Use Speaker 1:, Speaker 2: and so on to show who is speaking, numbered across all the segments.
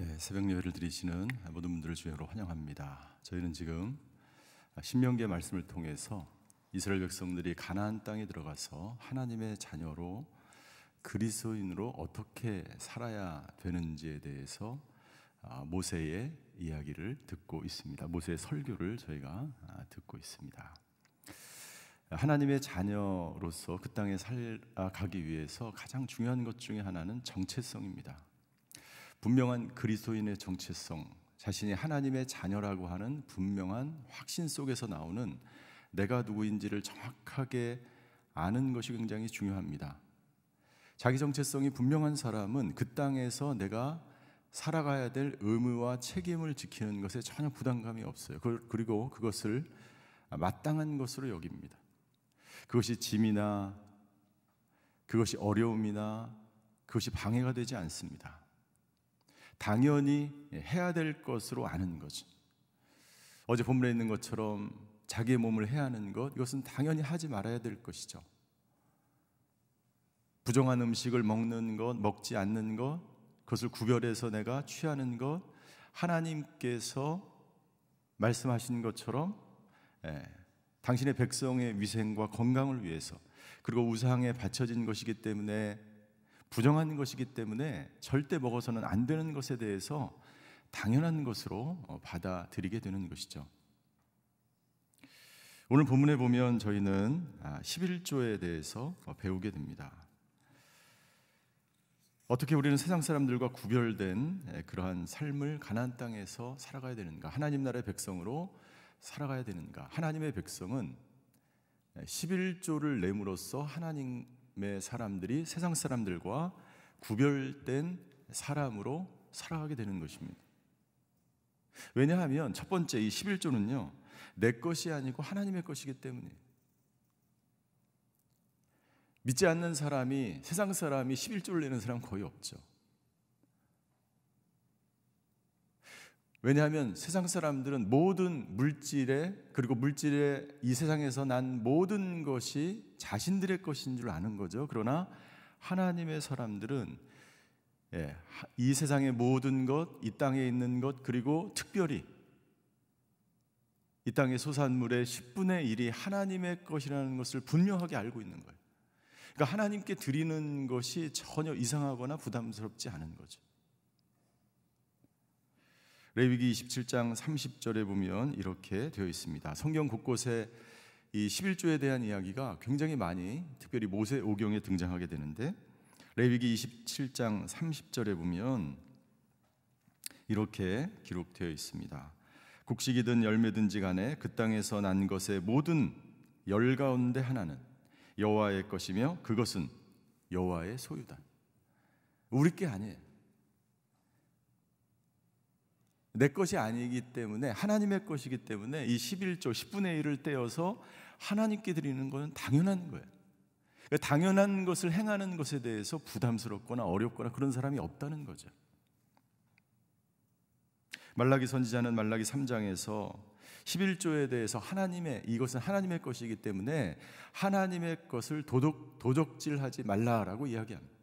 Speaker 1: 예, 새벽 예배를 드리시는 모든 분들을 주의로 환영합니다. 저희는 지금 신명기 말씀을 통해서 이스라엘 백성들이 가나안 땅에 들어가서 하나님의 자녀로 그리스도인으로 어떻게 살아야 되는지에 대해서 아, 모세의 이야기를 듣고 있습니다. 모세의 설교를 저희가 아, 듣고 있습니다. 하나님의 자녀로서 그 땅에 살아가기 위해서 가장 중요한 것 중에 하나는 정체성입니다. 분명한 그리스도인의 정체성, 자신이 하나님의 자녀라고 하는 분명한 확신 속에서 나오는 내가 누구인지를 정확하게 아는 것이 굉장히 중요합니다. 자기 정체성이 분명한 사람은 그 땅에서 내가 살아가야 될 의무와 책임을 지키는 것에 전혀 부담감이 없어요. 그, 그리고 그것을 마땅한 것으로 여깁니다. 그것이 짐이나 그것이 어려움이나 그것이 방해가 되지 않습니다. 당연히 해야 될 것으로 아는 거죠. 어제 본문에 있는 것처럼 자기의 몸을 해야 하는 것, 이것은 당연히 하지 말아야 될 것이죠. 부정한 음식을 먹는 것, 먹지 않는 것, 그것을 구별해서 내가 취하는 것, 하나님께서 말씀하신 것처럼 예, 당신의 백성의 위생과 건강을 위해서 그리고 우상에 바쳐진 것이기 때문에 부정한 것이기 때문에 절대 먹어서는 안 되는 것에 대해서 당연한 것으로 어, 받아들이게 되는 것이죠. 오늘 본문에 보면 저희는 11조에 아, 대해서 어, 배우게 됩니다. 어떻게 우리는 세상 사람들과 구별된 그러한 삶을 가나 땅에서 살아가야 되는가? 하나님 나라의 백성으로 살아가야 되는가? 하나님의 백성은 11조를 내므로써 하나님 의 사람들이 세상 사람들과 구별된 사람으로 살아가게 되는 것입니다. 왜냐하면 첫 번째 이 11조는요. 내 것이 아니고 하나님의 것이기 때문에 믿지 않는 사람이 세상 사람이 11조를 내는 사람 거의 없죠. 왜냐하면 세상 사람들은 모든 물질에 그리고 물질에 이 세상에서 난 모든 것이 자신들의 것인 줄 아는 거죠. 그러나 하나님의 사람들은 예, 이 세상의 모든 것, 이 땅에 있는 것 그리고 특별히 이 땅의 소산물의 10분의 1이 하나님의 것이라는 것을 분명하게 알고 있는 거예요. 그러니까 하나님께 드리는 것이 전혀 이상하거나 부담스럽지 않은 거죠. 레위기 27장 30절에 보면 이렇게 되어 있습니다. 성경 곳곳에 이 11조에 대한 이야기가 굉장히 많이 특별히 모세 오경에 등장하게 되는데 레위기 27장 30절에 보면 이렇게 기록되어 있습니다. 곡식이든 열매든지 간에 그 땅에서 난 것의 모든 열 가운데 하나는 여호와의 것이며 그것은 여호와의 소유다. 우리 게 아니에요. 내 것이 아니기 때문에 하나님의 것이기 때문에 이 11조 10분의 1을 떼어서 하나님께 드리는 것은 당연한 거예요. 그러니까 당연한 것을 행하는 것에 대해서 부담스럽거나 어렵거나 그런 사람이 없다는 거죠. 말라기 선지자는 말라기 3장에서 11조에 대해서 하나님의 이것은 하나님의 것이기 때문에 하나님의 것을 도덕 도적질하지 말라라고 이야기합니다.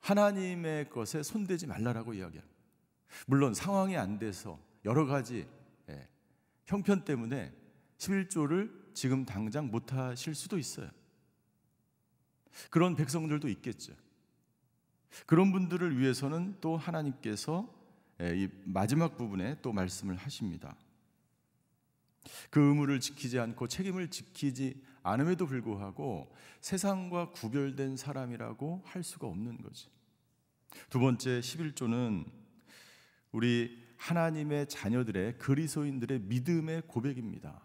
Speaker 1: 하나님의 것에 손대지 말라라고 이야기합니다. 물론 상황이 안 돼서 여러 가지 예, 형편 때문에 11조를 지금 당장 못 하실 수도 있어요. 그런 백성들도 있겠죠. 그런 분들을 위해서는 또 하나님께서 예, 이 마지막 부분에 또 말씀을 하십니다. 그 의무를 지키지 않고 책임을 지키지 않음에도 불구하고 세상과 구별된 사람이라고 할 수가 없는 거지. 두 번째 11조는 우리 하나님의 자녀들의 그리스도인들의 믿음의 고백입니다.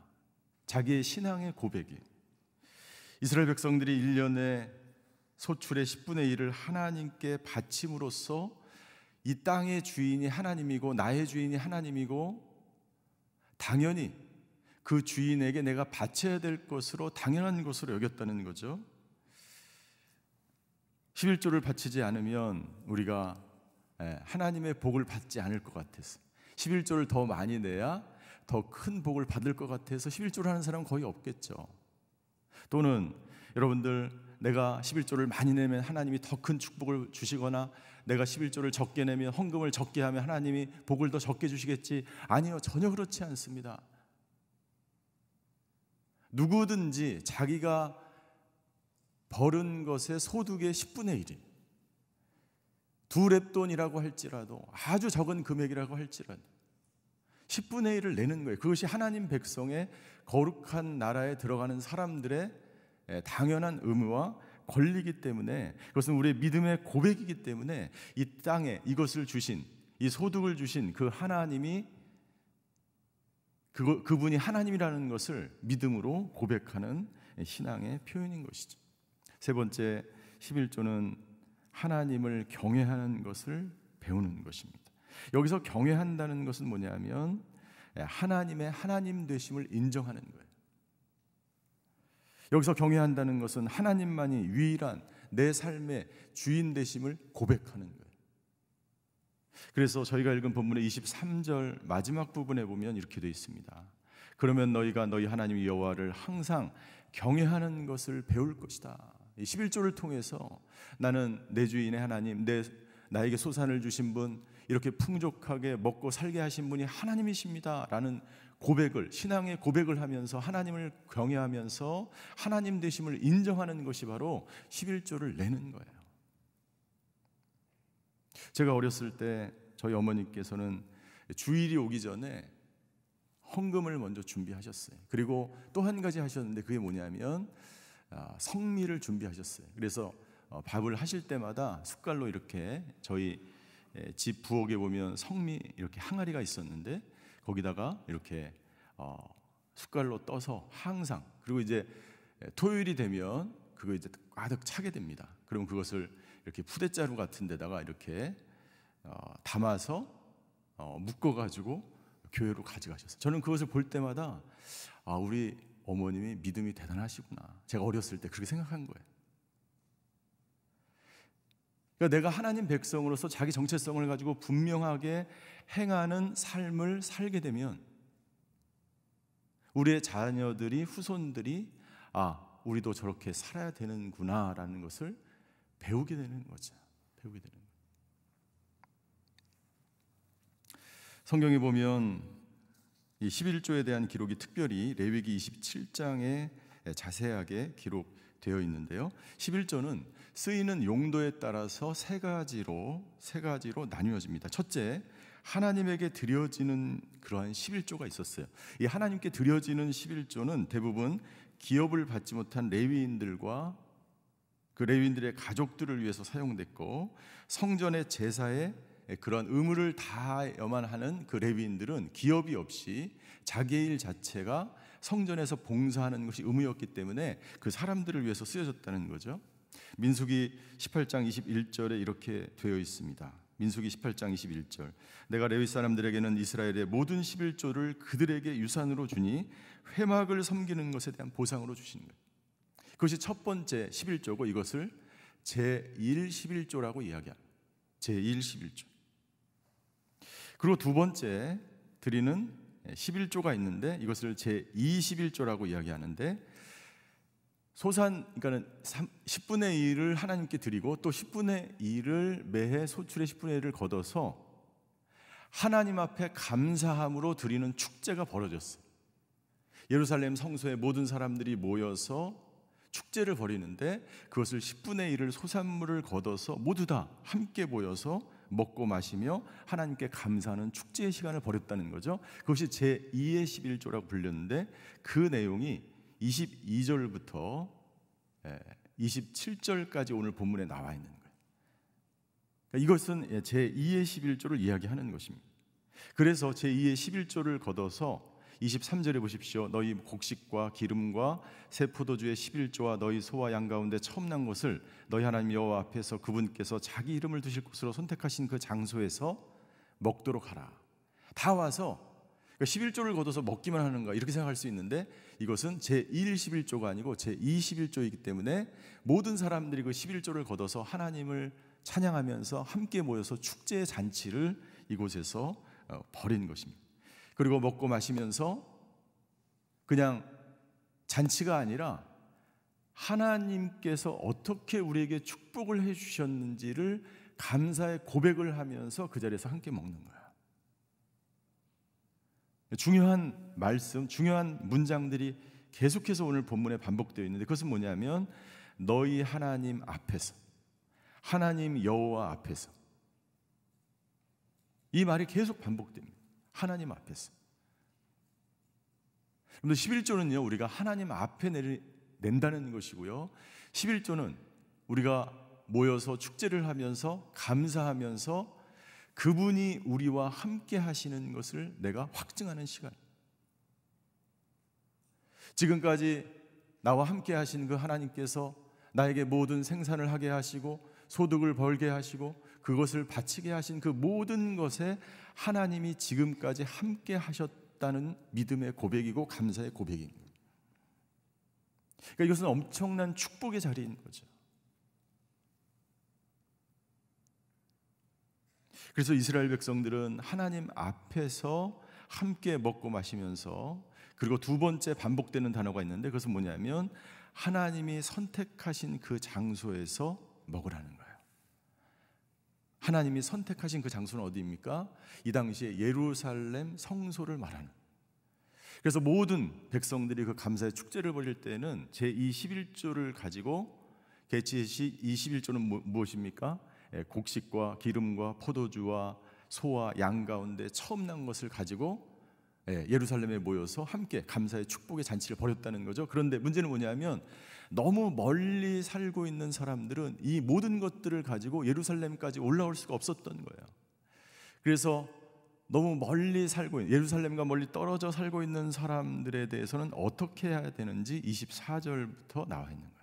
Speaker 1: 자기의 신앙의 고백이 이스라엘 백성들이 1년에 소출의 10분의 1을 하나님께 바침으로써 이 땅의 주인이 하나님이고 나의 주인이 하나님이고 당연히 그 주인에게 내가 바쳐야 될 것으로 당연한 것으로 여겼다는 거죠. 11조를 바치지 않으면 우리가 예, 하나님의 복을 받지 않을 것 같아서 11조를 더 많이 내야 더 큰 복을 받을 것 같아서 11조를 하는 사람은 거의 없겠죠. 또는 여러분들 내가 11조를 많이 내면 하나님이 더 큰 축복을 주시거나 내가 11조를 적게 내면 헌금을 적게 하면 하나님이 복을 더 적게 주시겠지? 아니요. 전혀 그렇지 않습니다. 누구든지 자기가 벌은 것의 소득의 10분의 1이 두 랩돈이라고 할지라도 아주 적은 금액이라고 할지라도 10분의 1을 내는 거예요. 그것이 하나님 백성의 거룩한 나라에 들어가는 사람들의 예, 당연한 의무와 권리기 때문에 그것은 우리의 믿음의 고백이기 때문에 이 땅에 이것을 주신 이 소득을 주신 그 하나님이 그 그분이 하나님이라는 것을 믿음으로 고백하는 신앙의 표현인 것이죠. 세 번째 11조는 하나님을 경외하는 것을 배우는 것입니다. 여기서 경외한다는 것은 뭐냐면 하나님의 하나님 되심을 인정하는 거예요. 여기서 경외한다는 것은 하나님만이 유일한 내 삶의 주인 되심을 고백하는 거예요. 그래서 저희가 읽은 본문의 23절 마지막 부분에 보면 이렇게 되어 있습니다. 그러면 너희가 너희 하나님 여호와를 항상 경외하는 것을 배울 것이다. 이 11조를 통해서 나는 내 주인의 하나님, 내 나에게 소산을 주신 분, 이렇게 풍족하게 먹고 살게 하신 분이 하나님이십니다라는 고백을 신앙의 고백을 하면서 하나님을 경외하면서 하나님 되심을 인정하는 것이 바로 11조를 내는 거예요. 제가 어렸을 때 저희 어머니께서는 주일이 오기 전에 헌금을 먼저 준비하셨어요. 그리고 또 한 가지 하셨는데 그게 뭐냐면 성미를 아, 준비하셨어요. 그래서 어, 밥을 하실 때마다 숟갈로 이렇게 저희 예, 집 부엌에 보면 성미 이렇게 항아리가 있었는데 거기다가 이렇게 어, 숟갈로 떠서 항상 그리고 이제 예, 토요일이 되면 그거 이제 가득 차게 됩니다. 그럼 그것을 이렇게 푸대자루 같은 데다가 이렇게 어, 담아서 묶어 가지고 교회로 가져가셨어요. 저는 그것을 볼 때마다 아 우리 어머님이 믿음이 대단하시구나. 제가 어렸을 때 그렇게 생각한 거예요. 그러니까 내가 하나님 백성으로서 자기 정체성을 가지고 분명하게 행하는 삶을 살게 되면 우리의 자녀들이 후손들이 아 우리도 저렇게 살아야 되는구나라는 것을 배우게 되는 거죠. 배우게 되는 거 성경에 보면 이 11조에 대한 기록이 특별히 레위기 27장에 자세하게 기록되어 있는데요. 11조는 쓰이는 용도에 따라서 세 가지로 세 가지로 나뉘어집니다. 첫째, 하나님에게 드려지는 그러한 11조가 있었어요. 이 하나님께 드려지는 11조는 대부분 기업을 받지 못한 레위인들과 그 레위인들의 가족들을 위해서 사용됐고 성전의 제사에 예, 그런 의무를 다여만 하는 그 레위인들은 기업이 없이 자기 일 자체가 성전에서 봉사하는 것이 의무였기 때문에 그 사람들을 위해서 쓰여졌다는 거죠. 민수기 18장 21절에 이렇게 되어 있습니다. 민수기 18장 21절 내가 레위 사람들에게는 이스라엘의 모든 11조를 그들에게 유산으로 주니 회막을 섬기는 것에 대한 보상으로 주신 거예요. 그것이 첫 번째 11조고 이것을 제 1 11조라고 이야기합니다. 제1 11조. 그리고 두 번째 드리는 11조가 있는데 이것을 제 21조라고 이야기하는데 소산 그러니까는 10분의 1을 하나님께 드리고 또 10분의 1을 매해 소출의 10분의 1을 걷어서 하나님 앞에 감사함으로 드리는 축제가 벌어졌어요. 예루살렘 성소에 모든 사람들이 모여서 축제를 벌이는데 그것을 10분의 1을 소산물을 걷어서 모두 다 함께 모여서 먹고 마시며 하나님께 감사하는 축제의 시간을 버렸다는 거죠. 그것이 제2의 11조라고 불렸는데 그 내용이 22절부터 27절까지 예, 오늘 본문에 나와 있는 거예요. 그러니까 이것은 예, 제2의 11조를 이야기하는 것입니다. 그래서 제2의 11조를 걷어서 23절에 보십시오. 너희 곡식과 기름과 새 포도주의 11조와 너희 소와 양 가운데 처음 난 것을 너희 하나님 여호와 앞에서 그분께서 자기 이름을 두실 곳으로 선택하신 그 장소에서 먹도록 하라. 다 와서 그러니까 11조를 거둬서 먹기만 하는가 이렇게 생각할 수 있는데 이것은 제111조가 아니고 제21조이기 때문에 모든 사람들이 그 11조를 거둬서 하나님을 찬양하면서 함께 모여서 축제 잔치를 이곳에서 어, 벌인 것입니다. 그리고 먹고 마시면서 그냥 잔치가 아니라 하나님께서 어떻게 우리에게 축복을 해 주셨는지를 감사의 고백을 하면서 그 자리에서 함께 먹는 거야. 중요한 말씀, 중요한 문장들이 계속해서 오늘 본문에 반복되어 있는데 그것은 뭐냐면 너희 하나님 앞에서 하나님 여호와 앞에서 이 말이 계속 반복됩니다. 하나님 앞에서. 그런데 11조는요, 우리가 하나님 앞에 낸다는 것이고요. 11조는 우리가 모여서 축제를 하면서 감사하면서 그분이 우리와 함께 하시는 것을 내가 확증하는 시간. 지금까지 나와 함께 하신 그 하나님께서 나에게 모든 생산을 하게 하시고 소득을 벌게 하시고 그것을 바치게 하신 그 모든 것에 하나님이 지금까지 함께 하셨다는 믿음의 고백이고 감사의 고백입거예 그러니까 이것은 엄청난 축복의 자리인 거죠. 그래서 이스라엘 백성들은 하나님 앞에서 함께 먹고 마시면서 그리고 두 번째 반복되는 단어가 있는데 그것은 뭐냐면 하나님이 선택하신 그 장소에서 먹으라는 거예요. 하나님이 선택하신 그 장소는 어디입니까? 이 당시에 예루살렘 성소를 말하는. 그래서 모든 백성들이 그 감사의 축제를 벌일 때는 제 21조를 가지고 개치시 21조는 무엇입니까? 예, 곡식과 기름과 포도주와 소와 양 가운데 처음 난 것을 가지고 예, 예루살렘에 모여서 함께 감사의 축복의 잔치를 벌였다는 거죠. 그런데 문제는 뭐냐면 너무 멀리 살고 있는 사람들은 이 모든 것들을 가지고 예루살렘까지 올라올 수가 없었던 거예요. 그래서 너무 멀리 살고 있는 예루살렘과 멀리 떨어져 살고 있는 사람들에 대해서는 어떻게 해야 되는지 24절부터 나와 있는 거예요.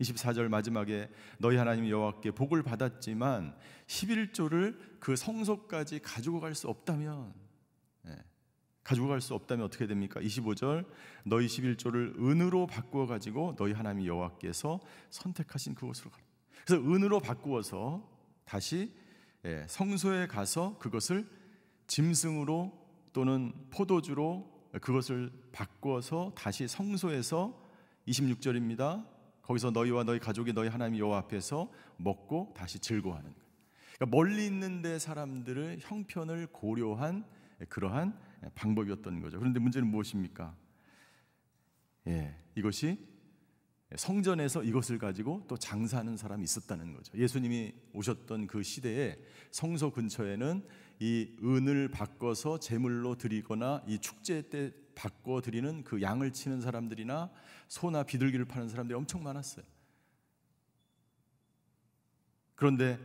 Speaker 1: 24절 마지막에 너희 하나님 여호와께 복을 받았지만 11조를 그 성소까지 가지고 갈 수 없다면 예. 가지고 갈 수 없다면 어떻게 됩니까? 25절 너희 11조를 은으로 바꾸어 가지고 너희 하나님 여호와께서 선택하신 그곳으로 가라. 그래서 은으로 바꾸어서 다시 예, 성소에 가서 그것을 짐승으로 또는 포도주로 그것을 바꾸어서 다시 성소에서 26절입니다. 거기서 너희와 너희 가족이 너희 하나님 여호와 앞에서 먹고 다시 즐거워하는 거예요. 그러니까 멀리 있는 데 사람들의 형편을 고려한 예, 그러한 예, 방법이었던 거죠. 그런데 문제는 무엇입니까? 예, 이것이 성전에서 이것을 가지고 또 장사하는 사람이 있었다는 거죠. 예수님이 오셨던 그 시대에 성소 근처에는 이 은을 바꿔서 제물로 드리거나 이 축제 때 바꿔 드리는 그 양을 치는 사람들이나 소나 비둘기를 파는 사람들이 엄청 많았어요. 그런데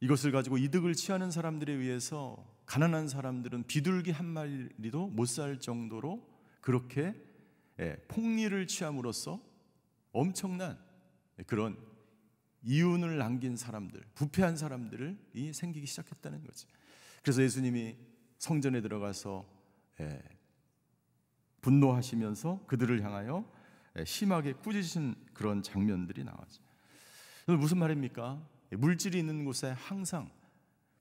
Speaker 1: 이것을 가지고 이득을 취하는 사람들에 의해서 가난한 사람들은 비둘기 한 마리도 못 살 정도로 그렇게 예, 폭리를 취함으로써 엄청난 그런 이윤을 남긴 사람들, 부패한 사람들이 생기기 시작했다는 거지. 그래서 예수님이 성전에 들어가서 예, 분노하시면서 그들을 향하여 예, 심하게 꾸짖으신 그런 장면들이 나와죠. 무슨 말입니까? 물질이 있는 곳에 항상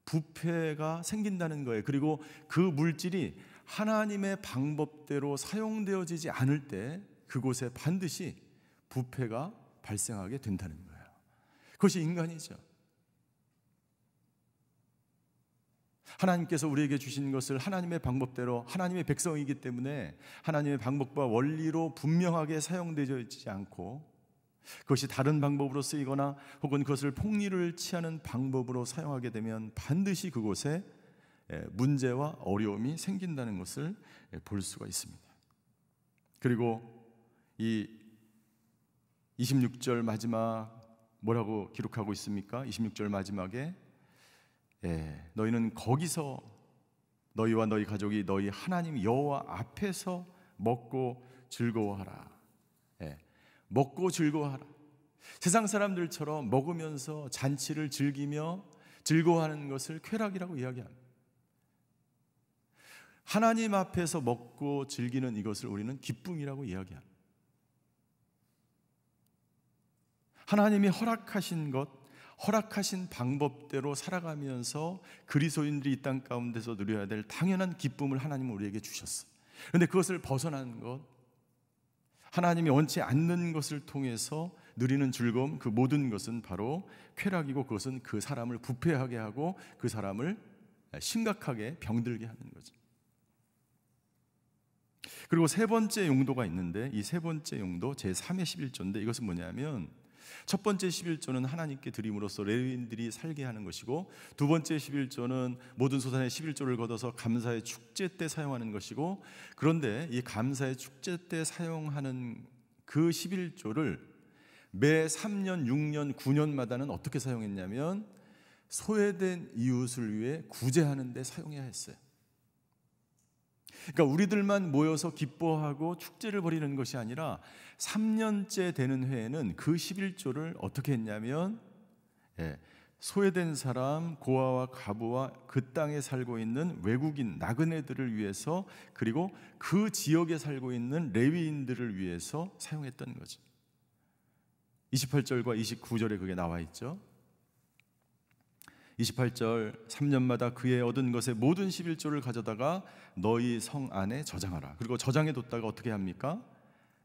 Speaker 1: 부패가 생긴다는 거예요. 그리고 그 물질이 하나님의 방법대로 사용되어지지 않을 때 그곳에 반드시 부패가 발생하게 된다는 거예요. 그것이 인간이죠. 하나님께서 우리에게 주신 것을 하나님의 방법대로 하나님의 백성이기 때문에 하나님의 방법과 원리로 분명하게 사용되지 어 않고 그것이 다른 방법으로 쓰이거나 혹은 그것을 폭리를 취하는 방법으로 사용하게 되면 반드시 그곳에 예, 문제와 어려움이 생긴다는 것을 예, 볼 수가 있습니다. 그리고 이 26절 마지막 뭐라고 기록하고 있습니까? 26절 마지막에 예, 너희는 거기서 너희와 너희 가족이 너희 하나님 여호와 앞에서 먹고 즐거워하라. 먹고 즐거워하라. 세상 사람들처럼 먹으면서 잔치를 즐기며 즐거워하는 것을 쾌락이라고 이야기합니다. 하나님 앞에서 먹고 즐기는 이것을 우리는 기쁨이라고 이야기합니다. 하나님이 허락하신 것, 허락하신 방법대로 살아가면서 그리스도인들이 이 땅 가운데서 누려야 될 당연한 기쁨을 하나님은 우리에게 주셨어. 그런데 그것을 벗어난 것, 하나님이 원치 않는 것을 통해서 누리는 즐거움 그 모든 것은 바로 쾌락이고 그것은 그 사람을 부패하게 하고 그 사람을 심각하게 병들게 하는 거죠. 그리고 세 번째 용도가 있는데 이 세 번째 용도 제3의 11조인데 이것은 뭐냐면 첫 번째 11조는 하나님께 드림으로써 레위인들이 살게 하는 것이고 두 번째 11조는 모든 소산의 11조를 걷어서 감사의 축제 때 사용하는 것이고 그런데 이 감사의 축제 때 사용하는 그 11조를 매 3년, 6년, 9년마다는 어떻게 사용했냐면 소외된 이웃을 위해 구제하는 데 사용해야 했어요. 그러니까 우리들만 모여서 기뻐하고 축제를 벌이는 것이 아니라 3년째 되는 회에는 그 11조를 어떻게 했냐면 예, 소외된 사람, 고아와 가부와 그 땅에 살고 있는 외국인 나그네들을 위해서 그리고 그 지역에 살고 있는 레위인들을 위해서 사용했던 거죠. 28절과 29절에 그게 나와 있죠. 28절 3년마다 그의 얻은 것의 모든 11조를 가져다가 너희 성 안에 저장하라. 그리고 저장해 뒀다가 어떻게 합니까?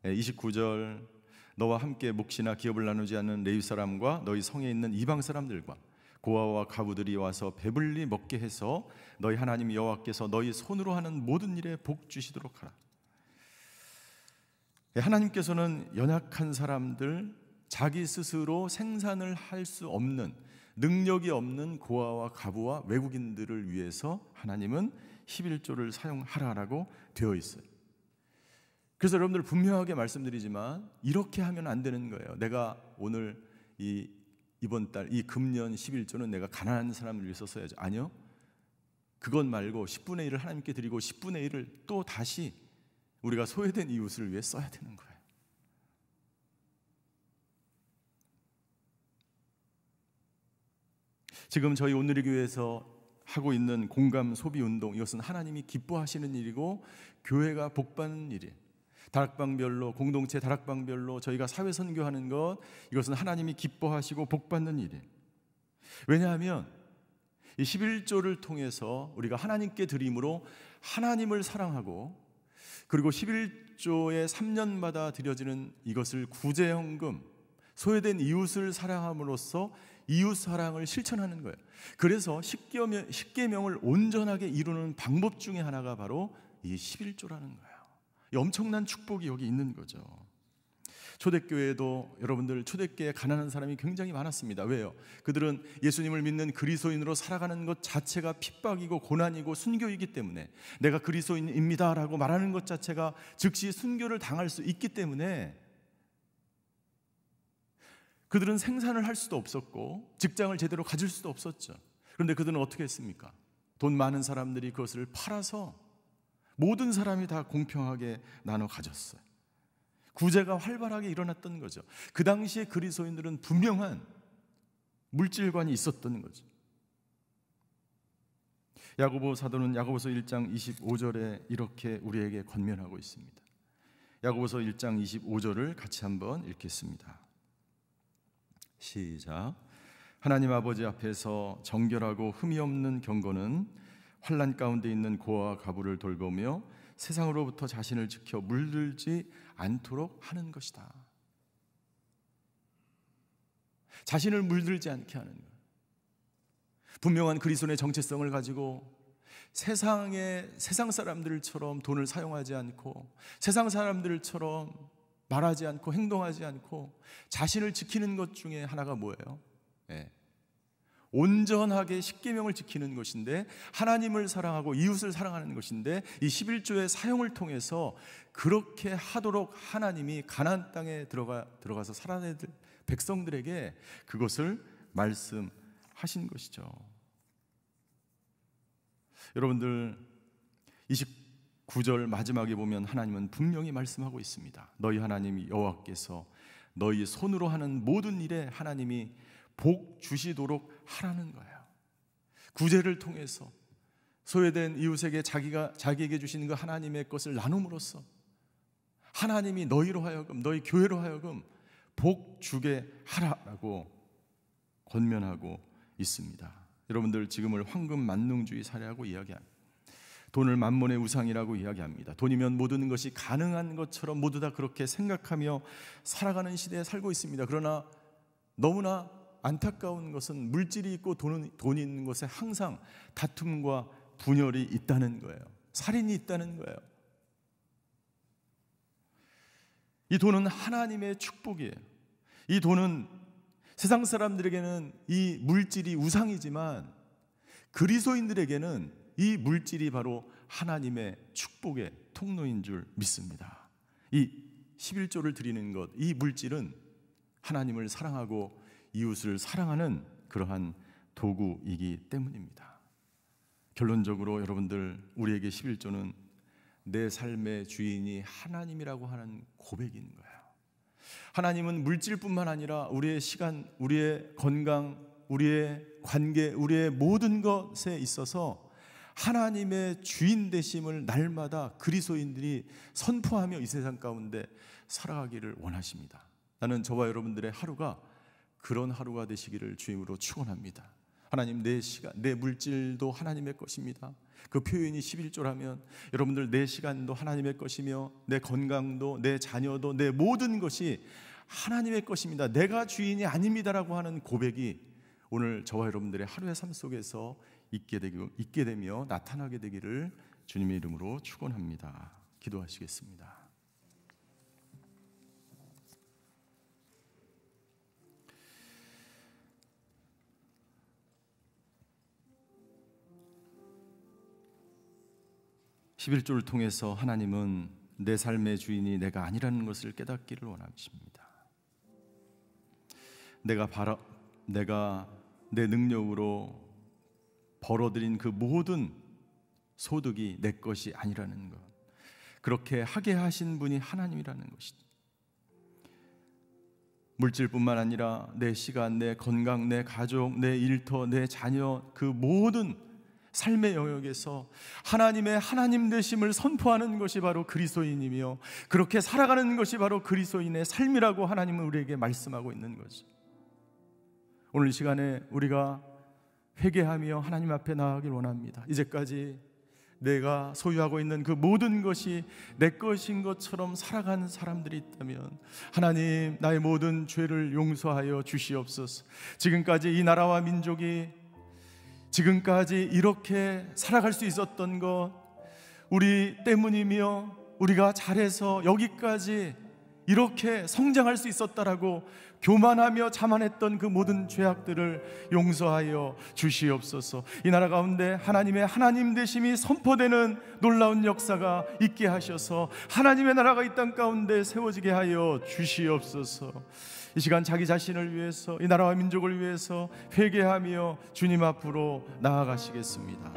Speaker 1: 29절 예, 너와 함께 몫이나 기업을 나누지 않는 레위 사람과 너희 성에 있는 이방 사람들과 고아와 가부들이 와서 배불리 먹게 해서 너희 하나님 여호와께서 너희 손으로 하는 모든 일에 복 주시도록 하라. 예, 하나님께서는 연약한 사람들, 자기 스스로 생산을 할 수 없는 능력이 없는 고아와 가부와 외국인들을 위해서 하나님은 11조를 사용하라라고 되어 있어요. 그래서 여러분들 분명하게 말씀드리지만 이렇게 하면 안 되는 거예요. 내가 오늘 이 이번 달 이 금년 11조는 내가 가난한 사람을 위해서 써야죠. 아니요. 그것 말고 10분의 1을 하나님께 드리고 10분의 1을 또 다시 우리가 소외된 이웃을 위해 써야 되는 거예요. 지금 저희 오늘의 교회에서 하고 있는 공감 소비 운동 이것은 하나님이 기뻐하시는 일이고 교회가 복받는 일이 에요 다락방별로 공동체 다락방별로 저희가 사회 선교하는 것 이것은 하나님이 기뻐하시고 복받는 일이 에요 왜냐하면 이 11조를 통해서 우리가 하나님께 드림으로 하나님을 사랑하고 그리고 1 1조에 3년마다 드려지는 이것을 구제현금 소외된 이웃을 사랑함으로써 이웃 사랑을 실천하는 거예요. 그래서 십계명, 십계명 온전하게 이루는 방법 중에 하나가 바로 이 11조라는 거예요. 엄청난 축복이 여기 있는 거죠. 초대교회에도 여러분들 초대교회에 가난한 사람이 굉장히 많았습니다. 왜요? 그들은 예수님을 믿는 그리스도인으로 살아가는 것 자체가 핍박이고 고난이고 순교이기 때문에 내가 그리스도인입니다라고 말하는 것 자체가 즉시 순교를 당할 수 있기 때문에 그들은 생산을 할 수도 없었고 직장을 제대로 가질 수도 없었죠. 그런데 그들은 어떻게 했습니까? 돈 많은 사람들이 그것을 팔아서 모든 사람이 다 공평하게 나눠 가졌어요. 구제가 활발하게 일어났던 거죠. 그 당시에 그리스도인들은 분명한 물질관이 있었던 거죠. 야고보 사도는 야고보서 1장 25절에 이렇게 우리에게 권면하고 있습니다. 야고보서 1장 25절을 같이 한번 읽겠습니다. 시작. 하나님 아버지 앞에서 정결하고 흠이 없는 경건은 환란 가운데 있는 고아와 가부를 돌보며 세상으로부터 자신을 지켜 물들지 않도록 하는 것이다. 자신을 물들지 않게 하는 것. 분명한 그리스도의 정체성을 가지고 세상의 세상 사람들처럼 돈을 사용하지 않고 세상 사람들처럼 말하지 않고 행동하지 않고 자신을 지키는 것 중에 하나가 뭐예요? 네. 온전하게 십계명을 지키는 것인데 하나님을 사랑하고 이웃을 사랑하는 것인데 이 11조의 사용을 통해서 그렇게 하도록 하나님이 가나안 땅에 들어가 들어가서 살아내 백성들에게 그것을 말씀하신 것이죠. 여러분들 9절 마지막에 보면 하나님은 분명히 말씀하고 있습니다. 너희 하나님 여호와께서 너희 손으로 하는 모든 일에 하나님이 복 주시도록 하라는 거예요. 구제를 통해서 소외된 이웃에게 자기가 자기에게 주시그 하나님의 것을 나눔으로써 하나님이 너희로 하여금 너희 교회로 하여금 복 주게 하라라고 권면하고 있습니다. 여러분들 지금을 황금 만능주의 사례하고 이야기합니다. 돈을 만몬의 우상이라고 이야기합니다. 돈이면 모든 것이 가능한 것처럼 모두 다 그렇게 생각하며 살아가는 시대에 살고 있습니다. 그러나 너무나 안타까운 것은 물질이 있고 돈은, 돈이 있는 것에 항상 다툼과 분열이 있다는 거예요. 살인이 있다는 거예요. 이 돈은 하나님의 축복이에요. 이 돈은 세상 사람들에게는 이 물질이 우상이지만 그리스도인들에게는 이 물질이 바로 하나님의 축복의 통로인 줄 믿습니다. 이 11조를 드리는 것, 이 물질은 하나님을 사랑하고 이웃을 사랑하는 그러한 도구이기 때문입니다. 결론적으로 여러분들, 우리에게 11조는 내 삶의 주인이 하나님이라고 하는 고백인 거예요. 하나님은 물질뿐만 아니라 우리의 시간, 우리의 건강, 우리의 관계, 우리의 모든 것에 있어서 하나님의 주인 되심을 날마다 그리스도인들이 선포하며 이 세상 가운데 살아가기를 원하십니다. 나는 저와 여러분들의 하루가 그런 하루가 되시기를 주임으로 축원합니다. 하나님 내 시간, 내 물질도 하나님의 것입니다. 그 표현이 11조라면 여러분들 내 시간도 하나님의 것이며 내 건강도 내 자녀도 내 모든 것이 하나님의 것입니다. 내가 주인이 아닙니다라고 하는 고백이 오늘 저와 여러분들의 하루의 삶 속에서 있게 되고 있게 되며 나타나게 되기를 주님의 이름으로 축원합니다. 기도하시겠습니다. 십일조를 통해서 하나님은 내 삶의 주인이 내가 아니라는 것을 깨닫기를 원하십니다. 내가 바라 내가 내 능력으로 벌어들인 그 모든 소득이 내 것이 아니라는 것. 그렇게 하게 하신 분이 하나님이라는 것이죠. 물질뿐만 아니라 내 시간, 내 건강, 내 가족, 내 일터, 내 자녀 그 모든 삶의 영역에서 하나님의 하나님 되심을 선포하는 것이 바로 그리스도인이며 그렇게 살아가는 것이 바로 그리스도인의 삶이라고 하나님은 우리에게 말씀하고 있는 거죠. 오늘 시간에 우리가 회개하며 하나님 앞에 나아가길 원합니다. 이제까지 내가 소유하고 있는 그 모든 것이 내 것인 것처럼 살아간 사람들이 있다면 하나님 나의 모든 죄를 용서하여 주시옵소서. 지금까지 이 나라와 민족이 지금까지 이렇게 살아갈 수 있었던 것 우리 때문이며 우리가 잘해서 여기까지 이렇게 성장할 수 있었다라고 교만하며 자만했던 그 모든 죄악들을 용서하여 주시옵소서. 이 나라 가운데 하나님의 하나님 되심이 선포되는 놀라운 역사가 있게 하셔서 하나님의 나라가 이 땅 가운데 세워지게 하여 주시옵소서. 이 시간 자기 자신을 위해서 이 나라와 민족을 위해서 회개하며 주님 앞으로 나아가시겠습니다.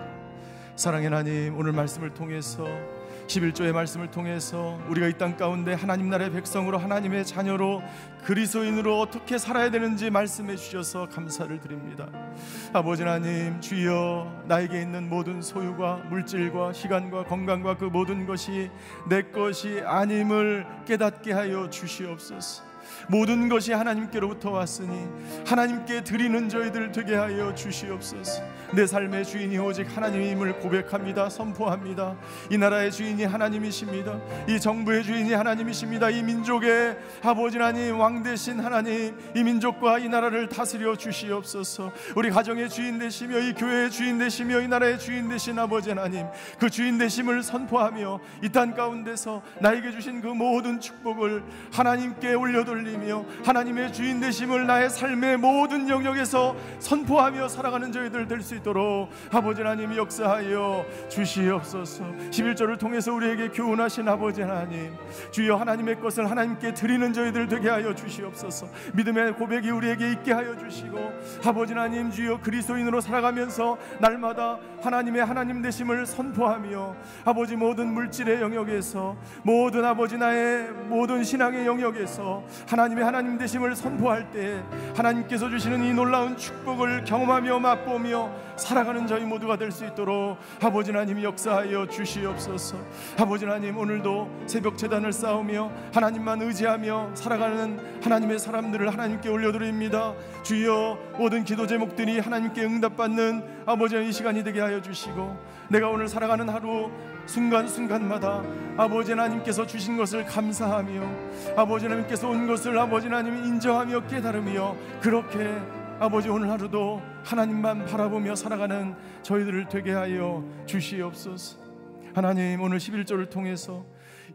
Speaker 1: 사랑의 하나님 오늘 말씀을 통해서 11조의 말씀을 통해서 우리가 이 땅 가운데 하나님 나라의 백성으로 하나님의 자녀로 그리스도인으로 어떻게 살아야 되는지 말씀해 주셔서 감사를 드립니다. 아버지 하나님 주여 나에게 있는 모든 소유와 물질과 시간과 건강과 그 모든 것이 내 것이 아님을 깨닫게 하여 주시옵소서. 모든 것이 하나님께로부터 왔으니 하나님께 드리는 저희들 되게 하여 주시옵소서. 내 삶의 주인이 오직 하나님임을 고백합니다. 선포합니다. 이 나라의 주인이 하나님이십니다. 이 정부의 주인이 하나님이십니다. 이 민족의 아버지 하나님 왕 대신 하나님 이 민족과 이 나라를 다스려 주시옵소서. 우리 가정의 주인 되시며 이 교회의 주인 되시며 이 나라의 주인 되신 아버지 하나님 그 주인 되심을 선포하며 이땅 가운데서 나에게 주신 그 모든 축복을 하나님께 올려돌 올리며 하나님의 주인 되심을 나의 삶의 모든 영역에서 선포하며 살아가는 저희들 될 수 있도록 아버지 하나님 역사하여 주시옵소서 11절을 통해서 우리에게 교훈하신 아버지 하나님 주여 하나님의 것을 하나님께 드리는 저희들 되게 하여 주시옵소서 믿음의 고백이 우리에게 있게 하여 주시고 아버지 하나님 주여 그리스도인으로 살아가면서 날마다 하나님의 하나님 되심을 선포하며 아버지 모든 물질의 영역에서 모든 아버지 나의 모든 신앙의 영역에서 하나님의 하나님 되심을 선포할 때 하나님께서 주시는 이 놀라운 축복을 경험하며 맛보며 살아가는 저희 모두가 될 수 있도록 아버지 하나님 역사하여 주시옵소서. 아버지 하나님 오늘도 새벽 재단을 쌓으며 하나님만 의지하며 살아가는 하나님의 사람들을 하나님께 올려드립니다. 주여 모든 기도 제목들이 하나님께 응답받는 아버지 이 시간이 되게 하여 주시고 내가 오늘 살아가는 하루 순간순간마다 아버지 하나님께서 주신 것을 감사하며 아버지 하나님께서 온 것을 아버지 하나님 인정하며 깨달으며 그렇게 아버지 오늘 하루도 하나님만 바라보며 살아가는 저희들을 되게 하여 주시옵소서 하나님 오늘 11절을 통해서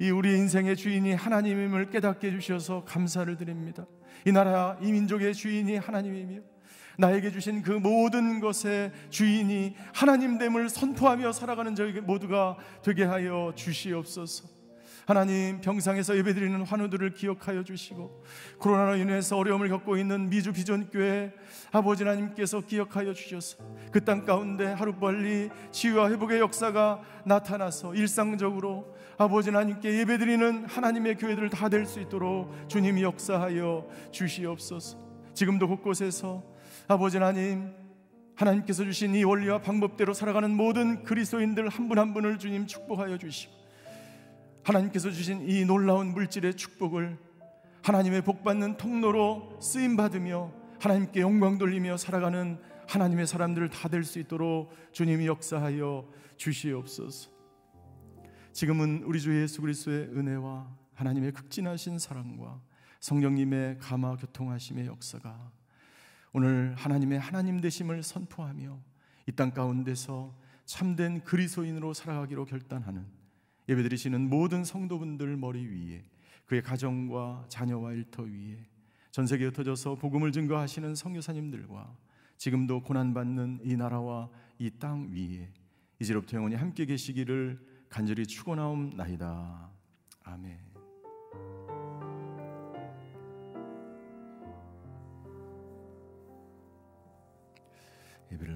Speaker 1: 이 우리 인생의 주인이 하나님임을 깨닫게 해주셔서 감사를 드립니다 이 나라 이 민족의 주인이 하나님이며 나에게 주신 그 모든 것의 주인이 하나님됨을 선포하며 살아가는 저희 모두가 되게 하여 주시옵소서. 하나님 병상에서 예배드리는 환우들을 기억하여 주시고 코로나로 인해서 어려움을 겪고 있는 미주 비전교회 아버지 하나님께서 기억하여 주셔서 그 땅 가운데 하루빨리 치유와 회복의 역사가 나타나서 일상적으로 아버지 하나님께 예배드리는 하나님의 교회들 다될 수 있도록 주님이 역사하여 주시옵소서 지금도 곳곳에서 아버지 하나님 하나님께서 주신 이 원리와 방법대로 살아가는 모든 그리스도인들 한 분한 한 분을 주님 축복하여 주시고 하나님께서 주신 이 놀라운 물질의 축복을 하나님의 복받는 통로로 쓰임 받으며 하나님께 영광 돌리며 살아가는 하나님의 사람들 을다 될 수 있도록 주님이 역사하여 주시옵소서. 지금은 우리 주 예수 그리스도의 은혜와 하나님의 극진하신 사랑과 성령님의 감화 교통하심의 역사가 오늘 하나님의 하나님 되심을 선포하며 이 땅 가운데서 참된 그리스도인으로 살아가기로 결단하는 예배드리시는 모든 성도분들 머리 위에 그의 가정과 자녀와 일터 위에 전 세계에 흩어져서 복음을 증거하시는 성교사님들과 지금도 고난받는 이 나라와 이 땅 위에 이제로부터 영원히 함께 계시기를 간절히 축원하옵나이다. 아멘. Hebrew